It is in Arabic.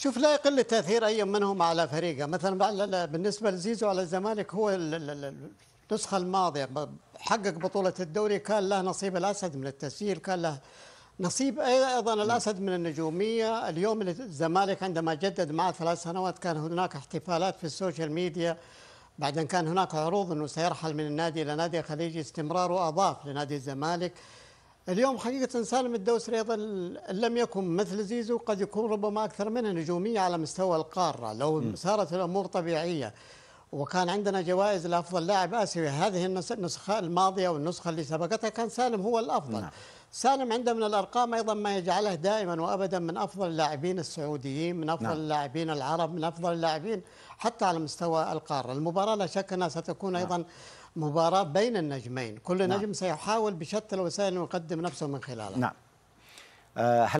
شوف لا يقل تاثير اي منهم على فريقه مثلا بالنسبه لزيزو على الزمالك هو النسخه الماضيه حقق بطوله الدوري كان له نصيب الاسد من التسجيل كان له نصيب ايضا نعم. الاسد من النجوميه اليوم الزمالك عندما جدد معه ثلاث سنوات كان هناك احتفالات في السوشيال ميديا بعدين كان هناك عروض انه سيرحل من النادي الى نادي خليجي استمرار واضاف لنادي الزمالك اليوم حقيقة سالم الدوسري أيضا لم يكن مثل زيزو قد يكون ربما أكثر منه نجومية على مستوى القارة لو صارت الأمور طبيعية وكان عندنا جوائز لافضل لاعب اسيوي هذه النسخه الماضيه والنسخه اللي سبقتها كان سالم هو الافضل نعم. سالم عنده من الارقام ايضا ما يجعله دائما وابدا من افضل اللاعبين السعوديين من افضل نعم. اللاعبين العرب من افضل اللاعبين حتى على مستوى القاره المباراه لا شك انها ستكون نعم. ايضا مباراه بين النجمين كل نعم. نجم سيحاول بشتى الوسائل ان يقدم نفسه من خلالها نعم أه